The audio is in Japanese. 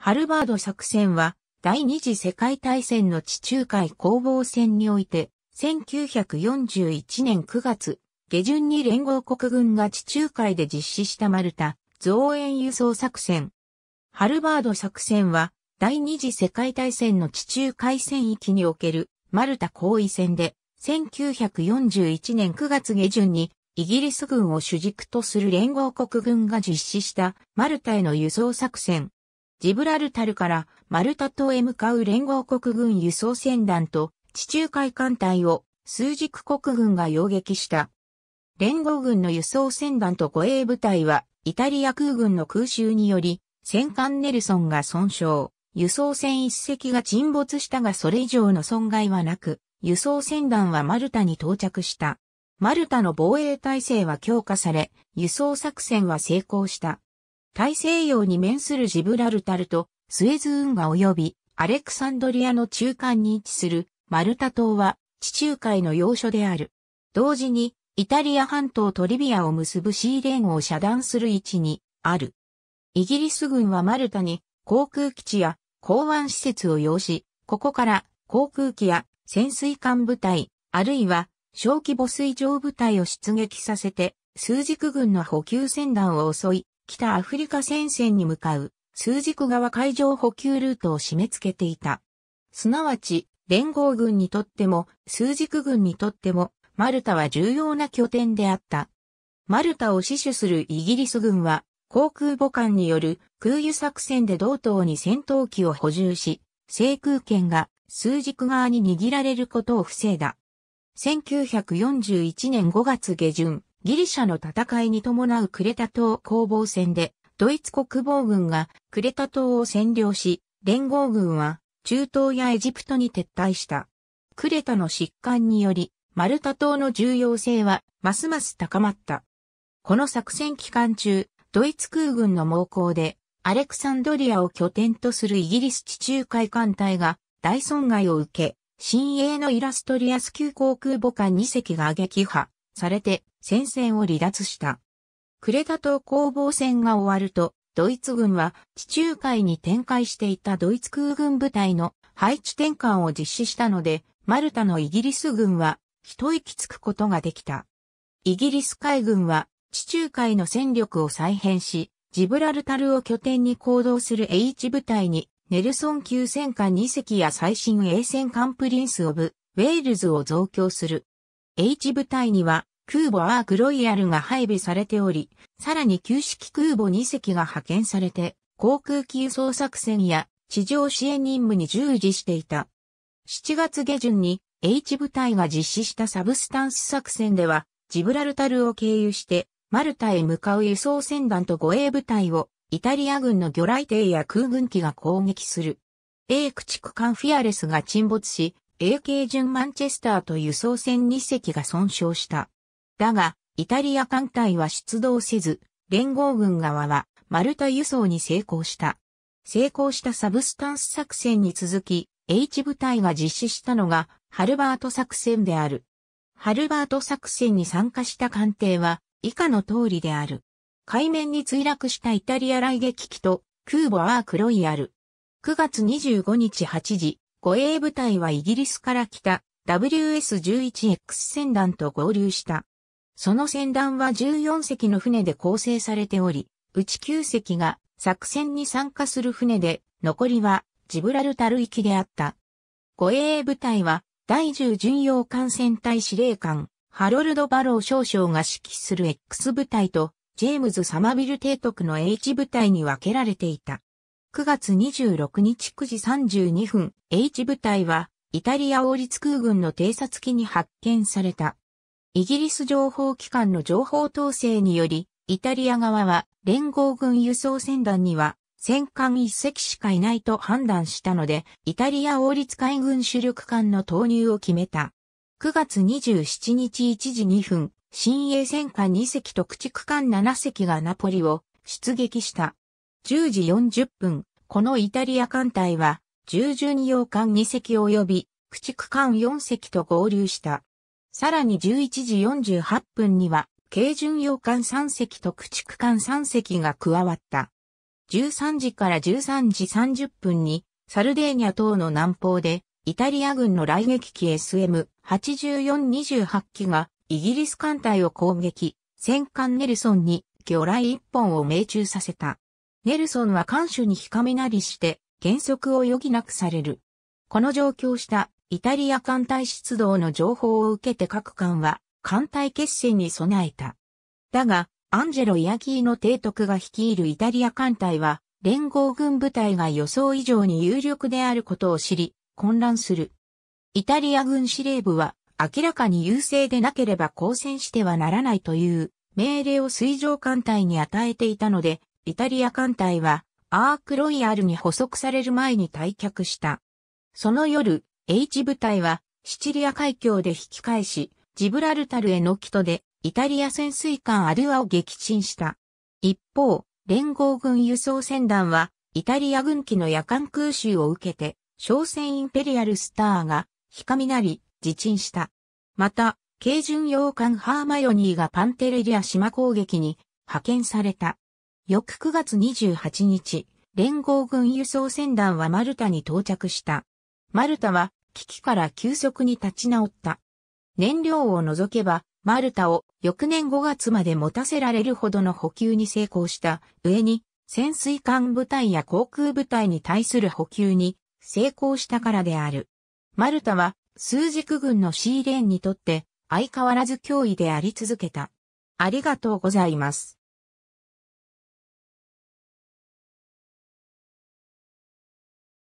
ハルバード作戦は、第二次世界大戦の地中海攻防戦において、1941年9月、下旬に連合国軍が地中海で実施したマルタ、増援輸送作戦。ハルバード作戦は、第二次世界大戦の地中海戦域におけるマルタ行為戦で、1941年9月下旬にイギリス軍を主軸とする連合国軍が実施したマルタへの輸送作戦。ジブラルタルからマルタ島へ向かう連合国軍輸送船団と地中海艦隊を数軸国軍が擁撃した。連合軍の輸送船団と護衛部隊はイタリア空軍の空襲により戦艦ネルソンが損傷、輸送船一隻が沈没したがそれ以上の損害はなく、輸送船団はマルタに到着した。マルタの防衛体制は強化され、輸送作戦は成功した。大西洋に面するジブラルタルとスエズ運河及びアレクサンドリアの中間に位置するマルタ島は地中海の要所である。同時にイタリア半島とリビアを結ぶシーレーンを遮断する位置にある。イギリス軍はマルタに航空基地や港湾施設を要し、ここから航空機や潜水艦部隊、あるいは小規模水上部隊を出撃させて、枢軸軍の補給船団を襲い、北アフリカ戦線に向かう、数軸側海上補給ルートを締め付けていた。すなわち、連合軍にとっても、数軸軍にとっても、マルタは重要な拠点であった。マルタを死守するイギリス軍は、航空母艦による空輸作戦で同等に戦闘機を補充し、制空権が数軸側に握られることを防いだ。1941年5月下旬、ギリシャの戦いに伴うクレタ島攻防戦で、ドイツ国防軍がクレタ島を占領し、連合軍は中東やエジプトに撤退した。クレタの疾患により、マルタ島の重要性はますます高まった。この作戦期間中、ドイツ空軍の猛攻で、アレクサンドリアを拠点とするイギリス地中海艦隊が大損害を受け、新鋭のイラストリアス級航空母艦2隻が撃破。されて戦線を離脱した。クレタ島攻防戦が終わると、ドイツ軍は地中海に展開していたドイツ空軍部隊の配置転換を実施したので、マルタのイギリス軍は一息つくことができた。イギリス海軍は地中海の戦力を再編し、ジブラルタルを拠点に行動する H 部隊に、ネルソン級戦艦2隻や最新衛戦艦プリンス・オブ・ウェールズを増強する。H 部隊には、空母アークロイヤルが配備されており、さらに旧式空母2隻が派遣されて、航空機輸送作戦や地上支援任務に従事していた。7月下旬に H 部隊が実施したサブスタンス作戦では、ジブラルタルを経由して、マルタへ向かう輸送船団と護衛部隊を、イタリア軍の魚雷艇や空軍機が攻撃する。A 駆逐艦フィアレスが沈没し、AK 順マンチェスターと輸送船2隻が損傷した。だが、イタリア艦隊は出動せず、連合軍側はマルタ輸送に成功した。成功したサブスタンス作戦に続き、H 部隊が実施したのが、ハルバート作戦である。ハルバート作戦に参加した艦艇は、以下の通りである。海面に墜落したイタリア雷撃機と、空母アークロイアル。9月25日8時、護衛部隊はイギリスから来た WS11X 戦団と合流した。その船団は14隻の船で構成されており、うち9隻が作戦に参加する船で、残りはジブラルタル域であった。護衛部隊は第10巡洋艦船隊司令官、ハロルド・バロー少将が指揮する X 部隊と、ジェームズ・サマビル提督の H 部隊に分けられていた。9月26日9時32分、H 部隊は、イタリア王立空軍の偵察機に発見された。イギリス情報機関の情報統制により、イタリア側は連合軍輸送船団には戦艦一隻しかいないと判断したので、イタリア王立海軍主力艦の投入を決めた。9月27日1時2分、新鋭戦艦2隻と駆逐艦7隻がナポリを出撃した。10時40分、このイタリア艦隊は、従順洋艦2隻及び、駆逐艦4隻と合流した。さらに11時48分には、軽巡洋艦3隻と駆逐艦3隻が加わった。13時から13時30分に、サルデーニャ島の南方で、イタリア軍の雷撃機 SM8428 機が、イギリス艦隊を攻撃、戦艦ネルソンに魚雷1本を命中させた。ネルソンは艦首にひかめなりして、減速を余儀なくされる。この状況したイタリア艦隊出動の情報を受けて各艦は艦隊決戦に備えた。だが、アンジェロ・イアキーノ提督が率いるイタリア艦隊は、連合軍部隊が予想以上に有力であることを知り、混乱する。イタリア軍司令部は、明らかに優勢でなければ交戦してはならないという命令を水上艦隊に与えていたので、イタリア艦隊はアークロイヤルに捕捉される前に退却した。その夜、H 部隊は、シチリア海峡で引き返し、ジブラルタルへの途で、イタリア潜水艦アルアを撃沈した。一方、連合軍輸送船団は、イタリア軍機の夜間空襲を受けて、商船インペリアルスターが、かみなり、自沈した。また、軽巡洋艦ハーマヨニーがパンテレリア島攻撃に派遣された。翌9月28日、連合軍輸送船団はマルタに到着した。マルタは危機から急速に立ち直った。燃料を除けば、マルタを翌年5月まで持たせられるほどの補給に成功した上に、潜水艦部隊や航空部隊に対する補給に成功したからである。マルタは数軸軍のシーレーンにとって相変わらず脅威であり続けた。ありがとうございます。